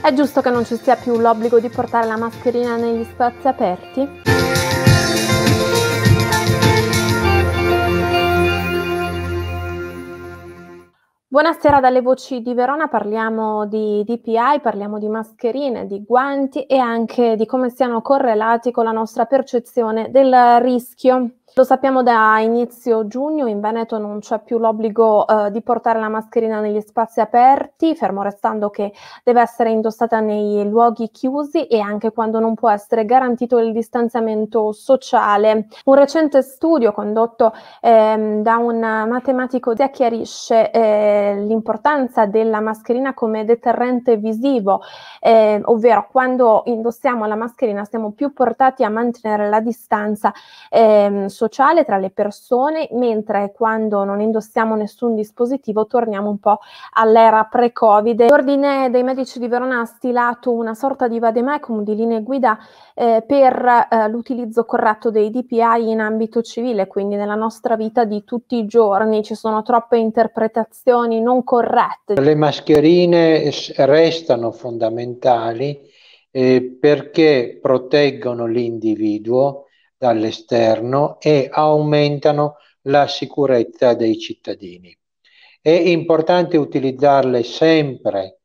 È giusto che non ci sia più l'obbligo di portare la mascherina negli spazi aperti? Buonasera dalle voci di Verona, parliamo di DPI, parliamo di mascherine, di guanti e anche di come siano correlati con la nostra percezione del rischio. Lo sappiamo da inizio giugno, in Veneto non c'è più l'obbligo eh, di portare la mascherina negli spazi aperti, fermo restando che deve essere indossata nei luoghi chiusi e anche quando non può essere garantito il distanziamento sociale. Un recente studio condotto eh, da un matematico chiarisce eh, l'importanza della mascherina come deterrente visivo, eh, ovvero quando indossiamo la mascherina siamo più portati a mantenere la distanza ehm, sociale tra le persone, mentre quando non indossiamo nessun dispositivo torniamo un po' all'era pre-Covid. L'ordine dei medici di Verona ha stilato una sorta di vademecum di linee guida eh, per eh, l'utilizzo corretto dei DPI in ambito civile, quindi nella nostra vita di tutti i giorni ci sono troppe interpretazioni non corrette. Le mascherine restano fondamentali eh, perché proteggono l'individuo dall'esterno e aumentano la sicurezza dei cittadini. È importante utilizzarle sempre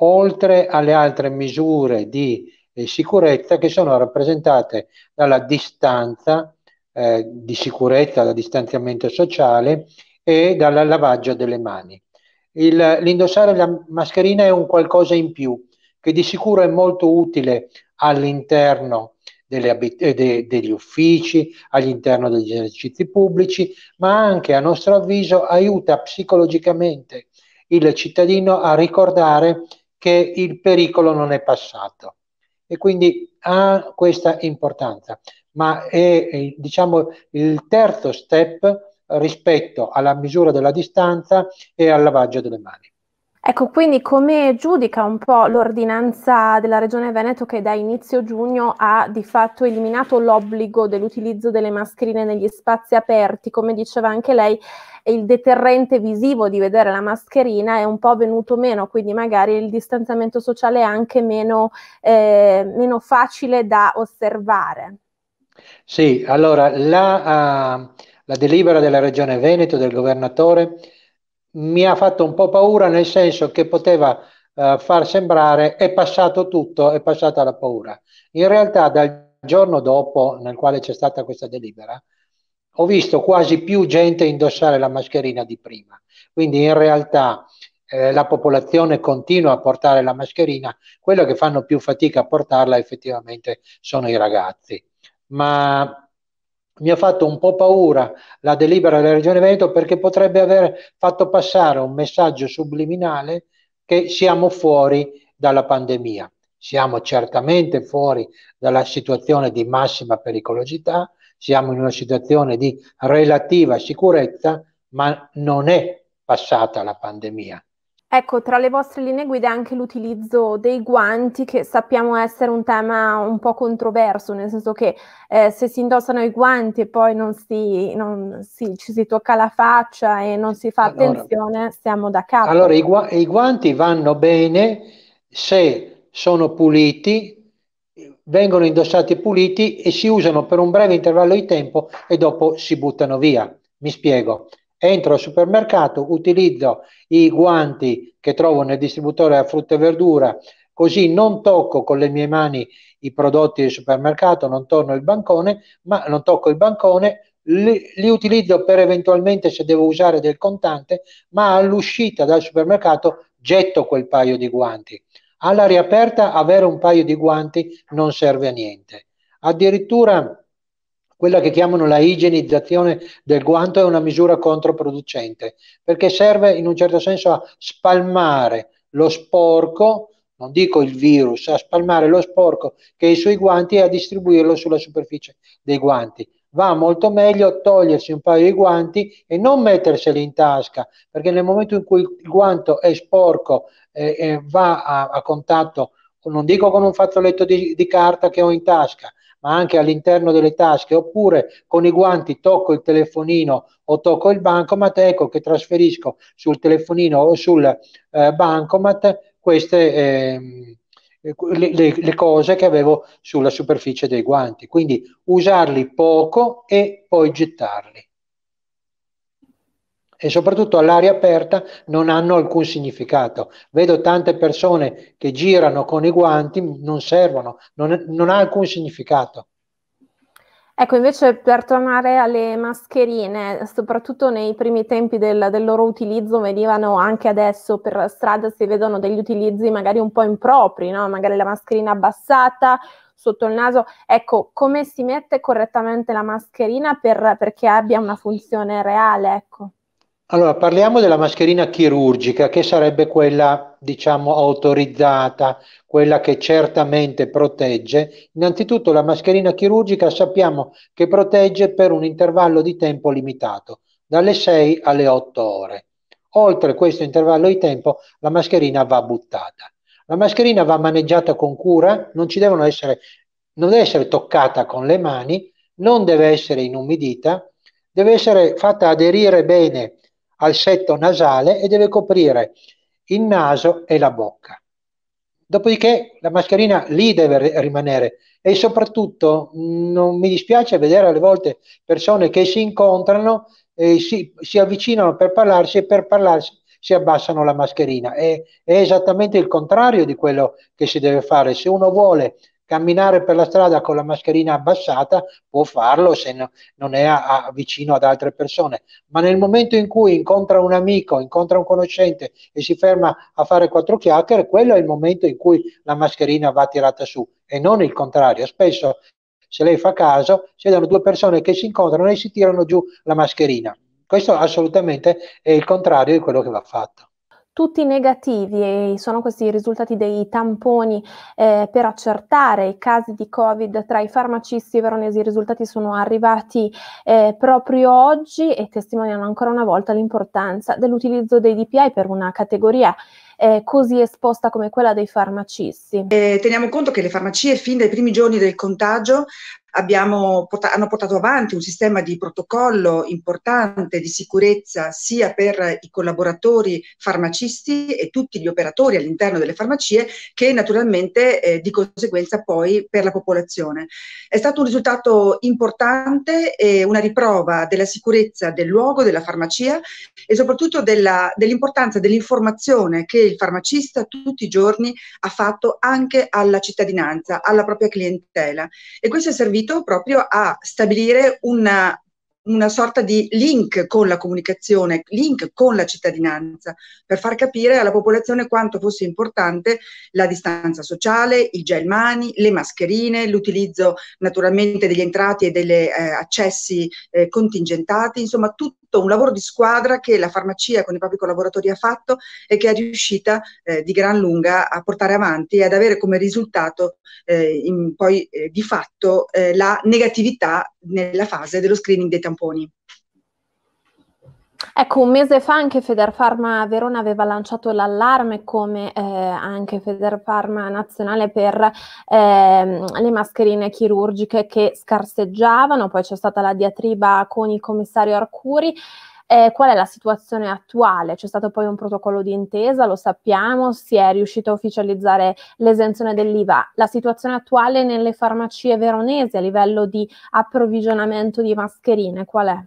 oltre alle altre misure di eh, sicurezza che sono rappresentate dalla distanza eh, di sicurezza, dal distanziamento sociale e dal lavaggio delle mani. Il, l'indossare la mascherina è un qualcosa in più che di sicuro è molto utile all'interno abit- eh, de- degli uffici, all'interno degli esercizi pubblici, ma anche a nostro avviso aiuta psicologicamente il cittadino a ricordare che il pericolo non è passato e quindi ha questa importanza, ma è diciamo il terzo step rispetto alla misura della distanza e al lavaggio delle mani. Ecco, quindi come giudica un po' l'ordinanza della Regione Veneto che da inizio giugno ha di fatto eliminato l'obbligo dell'utilizzo delle mascherine negli spazi aperti, come diceva anche lei, il deterrente visivo di vedere la mascherina è un po' venuto meno, quindi magari il distanziamento sociale è anche meno, eh, meno facile da osservare. Sì, allora la, uh, la delibera della Regione Veneto, del governatore, mi ha fatto un po' paura nel senso che poteva eh, far sembrare è passato tutto, è passata la paura. In realtà dal giorno dopo nel quale c'è stata questa delibera ho visto quasi più gente indossare la mascherina di prima. Quindi in realtà eh, la popolazione continua a portare la mascherina, quello che fanno più fatica a portarla effettivamente sono i ragazzi. Ma mi ha fatto un po' paura la delibera della Regione Veneto perché potrebbe aver fatto passare un messaggio subliminale che siamo fuori dalla pandemia. Siamo certamente fuori dalla situazione di massima pericolosità, siamo in una situazione di relativa sicurezza, ma non è passata la pandemia. Ecco, tra le vostre linee guida anche l'utilizzo dei guanti, che sappiamo essere un tema un po' controverso, nel senso che eh, se si indossano i guanti e poi non si, non si, ci si tocca la faccia e non si fa attenzione, allora, siamo da capo. Allora, i, gu- i guanti vanno bene se sono puliti, vengono indossati puliti e si usano per un breve intervallo di tempo e dopo si buttano via. Mi spiego entro al supermercato, utilizzo i guanti che trovo nel distributore a frutta e verdura, così non tocco con le mie mani i prodotti del supermercato, non, torno il bancone, ma, non tocco il bancone, li, li, utilizzo per eventualmente se devo usare del contante, ma all'uscita dal supermercato getto quel paio di guanti. All'aria aperta avere un paio di guanti non serve a niente. Addirittura quella che chiamano la igienizzazione del guanto è una misura controproducente, perché serve in un certo senso a spalmare lo sporco, non dico il virus, a spalmare lo sporco che è sui guanti e a distribuirlo sulla superficie dei guanti. Va molto meglio togliersi un paio di guanti e non metterseli in tasca, perché nel momento in cui il guanto è sporco e eh, eh, va a, a contatto, non dico con un fazzoletto di, di carta che ho in tasca, ma anche all'interno delle tasche, oppure con i guanti tocco il telefonino o tocco il bancomat, ecco che trasferisco sul telefonino o sul eh, bancomat queste... Ehm, eh, le, le, le, cose che avevo sulla superficie dei guanti, quindi usarli poco e poi gettarli e soprattutto all'aria aperta non hanno alcun significato. Vedo tante persone che girano con i guanti, non servono, non, non ha alcun significato. Ecco, invece per tornare alle mascherine, soprattutto nei primi tempi del, del, loro utilizzo, venivano anche adesso per strada si vedono degli utilizzi magari un po' impropri, no? magari la mascherina abbassata sotto il naso. Ecco, come si mette correttamente la mascherina per, perché abbia una funzione reale? Ecco. Allora, parliamo della mascherina chirurgica, che sarebbe quella, diciamo, autorizzata, quella che certamente protegge. Innanzitutto la mascherina chirurgica sappiamo che protegge per un intervallo di tempo limitato, dalle 6 alle 8 ore. Oltre questo intervallo di tempo la mascherina va buttata. La mascherina va maneggiata con cura, non, essere, non deve essere toccata con le mani, non deve essere inumidita, deve essere fatta aderire bene al setto nasale e deve coprire il naso e la bocca. Dopodiché la mascherina lì deve rimanere e soprattutto mm, non mi dispiace vedere alle volte persone che si incontrano, e si, si, avvicinano per parlarsi e per parlarsi si abbassano la mascherina. È, è esattamente il contrario di quello che si deve fare. Se uno vuole camminare per la strada con la mascherina abbassata può farlo se non è a, a, vicino ad altre persone, ma nel momento in cui incontra un amico, incontra un conoscente e si ferma a fare quattro chiacchiere, quello è il momento in cui la mascherina va tirata su e non il contrario. Spesso, se lei fa caso, siedono due persone che si incontrano e si tirano giù la mascherina. Questo assolutamente è il contrario di quello che va fatto tutti negativi e sono questi i risultati dei tamponi eh, per accertare i casi di Covid tra i farmacisti veronesi. I risultati sono arrivati eh, proprio oggi e testimoniano ancora una volta l'importanza dell'utilizzo dei DPI per una categoria eh, così esposta come quella dei farmacisti. Eh, teniamo conto che le farmacie fin dai primi giorni del contagio Portato, hanno portato avanti un sistema di protocollo importante di sicurezza sia per i collaboratori farmacisti e tutti gli operatori all'interno delle farmacie che naturalmente eh, di conseguenza poi per la popolazione. È stato un risultato importante e una riprova della sicurezza del luogo, della farmacia e soprattutto dell'importanza dell'informazione che il farmacista tutti i giorni ha fatto anche alla cittadinanza, alla propria clientela. E questo è servito proprio a stabilire una una sorta di link con la comunicazione, link con la cittadinanza, per far capire alla popolazione quanto fosse importante la distanza sociale, i gel mani, le mascherine, l'utilizzo naturalmente degli entrati e degli eh, accessi eh, contingentati, insomma tutti tutto un lavoro di squadra che la farmacia con i propri collaboratori ha fatto e che è riuscita eh, di gran lunga a portare avanti e ad avere come risultato eh, in, poi eh, di fatto eh, la negatività nella fase dello screening dei tamponi. Ecco, un mese fa anche Federfarma Verona aveva lanciato l'allarme come eh, anche Federfarma Nazionale per eh, le mascherine chirurgiche che scarseggiavano, poi c'è stata la diatriba con il commissario Arcuri. Eh, qual è la situazione attuale? C'è stato poi un protocollo di intesa, lo sappiamo, si è riuscito a ufficializzare l'esenzione dell'IVA. La situazione attuale nelle farmacie veronesi a livello di approvvigionamento di mascherine qual è?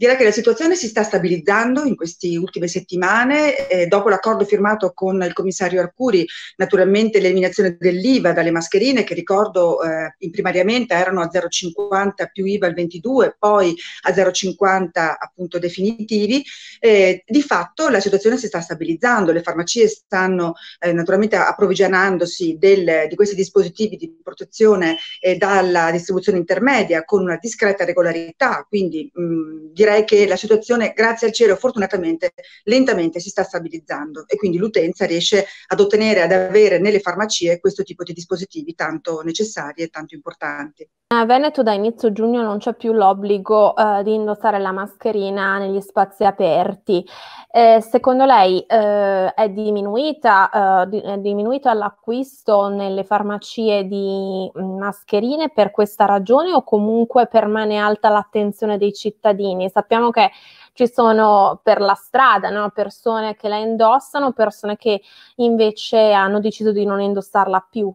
Direi che la situazione si sta stabilizzando in queste ultime settimane. Eh, dopo l'accordo firmato con il commissario Arcuri, naturalmente l'eliminazione dell'IVA dalle mascherine, che ricordo eh, primariamente erano a 0,50 più IVA al 22, poi a 0,50 appunto definitivi, eh, di fatto la situazione si sta stabilizzando. Le farmacie stanno eh, naturalmente approvvigionandosi del, di questi dispositivi di protezione eh, dalla distribuzione intermedia con una discreta regolarità, quindi mh, direi direi che la situazione, grazie al cielo, fortunatamente lentamente si sta stabilizzando e quindi l'utenza riesce ad ottenere, ad avere nelle farmacie questo tipo di dispositivi tanto necessari e tanto importanti. A Veneto da inizio giugno non c'è più l'obbligo eh, di indossare la mascherina negli spazi aperti. Eh, secondo lei eh, è, diminuita, eh, di, è diminuito l'acquisto nelle farmacie di mm, mascherine per questa ragione o comunque permane alta l'attenzione dei cittadini? sappiamo che ci sono per la strada no? persone che la indossano, persone che invece hanno deciso di non indossarla più,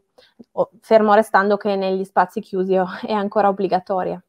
fermo restando che negli spazi chiusi oh, è ancora obbligatoria.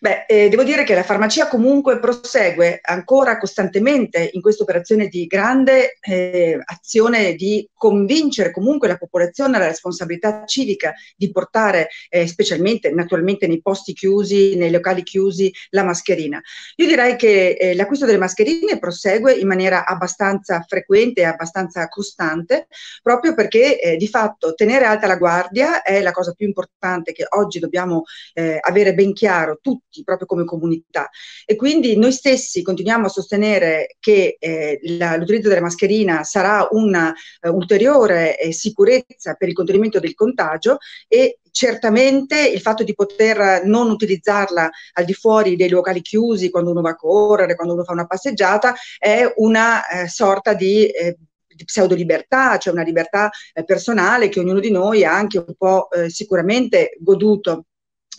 Beh, eh, devo dire che la farmacia comunque prosegue ancora costantemente in questa operazione di grande eh, azione di convincere comunque la popolazione alla responsabilità civica di portare, eh, specialmente naturalmente nei posti chiusi, nei locali chiusi, la mascherina. Io direi che eh, l'acquisto delle mascherine prosegue in maniera abbastanza frequente e abbastanza costante, proprio perché eh, di fatto tenere alta la guardia è la cosa più importante che oggi dobbiamo eh, avere ben chiaro tutti tutti, proprio come comunità. E quindi noi stessi continuiamo a sostenere che eh, la, l'utilizzo della mascherina sarà un'ulteriore eh, eh, sicurezza per il contenimento del contagio e certamente il fatto di poter non utilizzarla al di fuori dei locali chiusi quando uno va a correre, quando uno fa una passeggiata, è una eh, sorta di eh, di pseudolibertà, cioè una libertà eh, personale che ognuno di noi ha anche un po' eh, sicuramente goduto.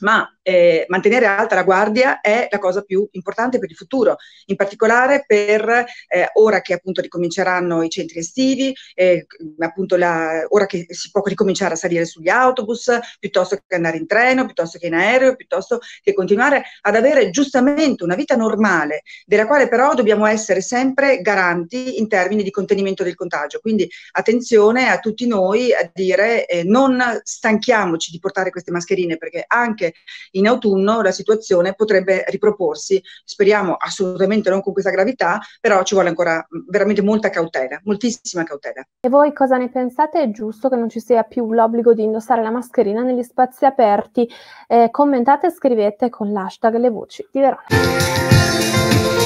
Ma eh, mantenere alta la guardia è la cosa più importante per il futuro, in particolare per eh, ora che appunto ricominceranno i centri estivi, eh, appunto la, ora che si può ricominciare a salire sugli autobus, piuttosto che andare in treno, piuttosto che in aereo, piuttosto che continuare ad avere giustamente una vita normale, della quale però dobbiamo essere sempre garanti in termini di contenimento del contagio. Quindi attenzione a tutti noi a dire eh, non stanchiamoci di portare queste mascherine perché anche in in autunno la situazione potrebbe riproporsi, speriamo assolutamente non con questa gravità, però ci vuole ancora mm, veramente molta cautela, moltissima cautela. E voi cosa ne pensate? È giusto che non ci sia più l'obbligo di indossare la mascherina negli spazi aperti? Eh, commentate e scrivete con l'hashtag Le Voci di Verona.